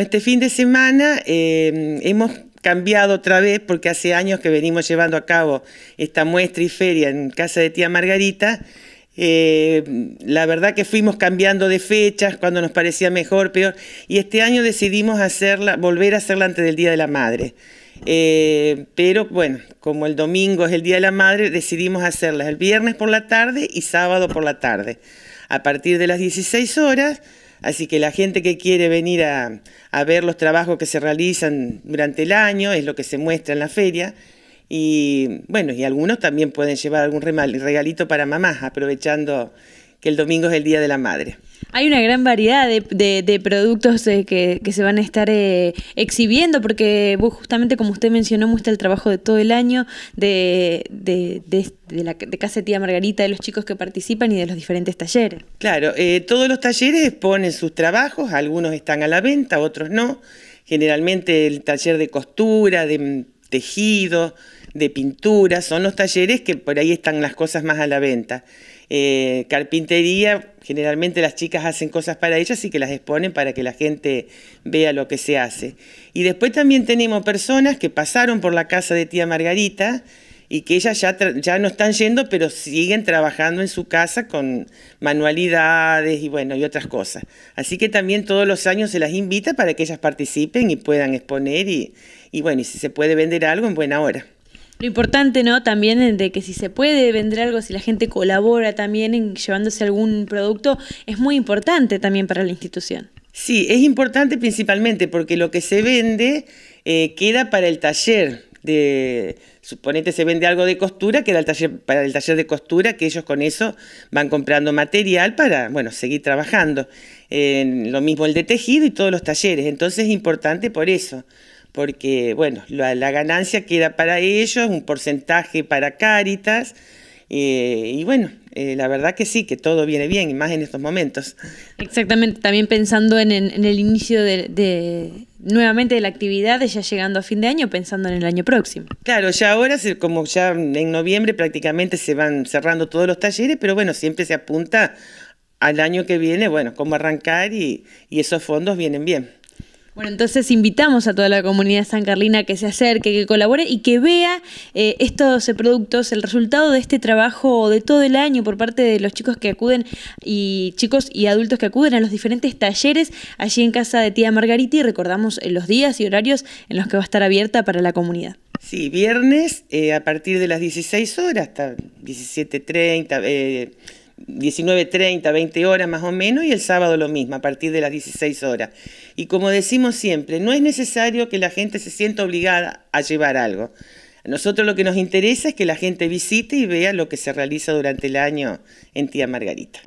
Este fin de semana eh, hemos cambiado otra vez porque hace años que venimos llevando a cabo esta muestra y feria en casa de tía Margarita. Eh, la verdad que fuimos cambiando de fechas cuando nos parecía mejor, peor, y este año decidimos hacerla, volver a hacerla antes del Día de la Madre. Eh, pero bueno, como el domingo es el Día de la Madre, decidimos hacerla el viernes por la tarde y sábado por la tarde. A partir de las 16 horas Así que la gente que quiere venir a, ver los trabajos que se realizan durante el año, es lo que se muestra en la feria. Y bueno, y algunos también pueden llevar algún regalito para mamás, aprovechando que el domingo es el Día de la Madre. Hay una gran variedad de, de, productos eh, que, se van a estar eh, exhibiendo, porque vos justamente, como usted mencionó, muestra el trabajo de todo el año de, de, de la, Casa Tía Margarita, de los chicos que participan y de los diferentes talleres. Claro, eh, todos los talleres ponen sus trabajos, algunos están a la venta, otros no. Generalmente el taller de costura, de mm, tejido de pintura, son los talleres que por ahí están las cosas más a la venta. Eh, carpintería, generalmente las chicas hacen cosas para ellas y que las exponen para que la gente vea lo que se hace. Y después también tenemos personas que pasaron por la casa de tía Margarita y que ellas ya, ya no están yendo, pero siguen trabajando en su casa con manualidades y bueno, y otras cosas. Así que también todos los años se las invita para que ellas participen y puedan exponer y bueno, y si se puede vender algo en buena hora. Lo importante, ¿no? También de que si se puede vender algo, si la gente colabora también en llevándose algún producto, es muy importante también para la institución. Sí, es importante principalmente porque lo que se vende eh, queda para el taller de suponete se vende algo de costura, queda el taller, para el taller de costura, que ellos con eso van comprando material para, bueno, seguir trabajando. lo mismo el de tejido y todos los talleres. Entonces es importante por eso porque bueno, la, ganancia queda para ellos, un porcentaje para Caritas eh, y bueno, eh, la verdad que sí, que todo viene bien, y más en estos momentos. Exactamente, también pensando en, el inicio de, nuevamente de la actividad, ya llegando a fin de año, pensando en el año próximo. Claro, ya ahora, como ya en noviembre prácticamente se van cerrando todos los talleres, pero bueno, siempre se apunta al año que viene, bueno, cómo arrancar y esos fondos vienen bien. Bueno, entonces invitamos a toda la comunidad san carlina que se acerque, que colabore y que vea eh, estos productos, el resultado de este trabajo de todo el año por parte de los chicos que acuden y chicos y adultos que acuden a los diferentes talleres allí en casa de tía Margarita y recordamos eh, los días y horarios en los que va a estar abierta para la comunidad. Sí, viernes eh, a partir de las 16 horas hasta 17.30. Eh, 30, 20 horas más o menos, y el sábado lo mismo, a partir de las 16 horas. Y como decimos siempre, no es necesario que la gente se sienta obligada a llevar algo. A nosotros lo que nos interesa es que la gente visite y vea lo que se realiza durante el año en Tía Margarita.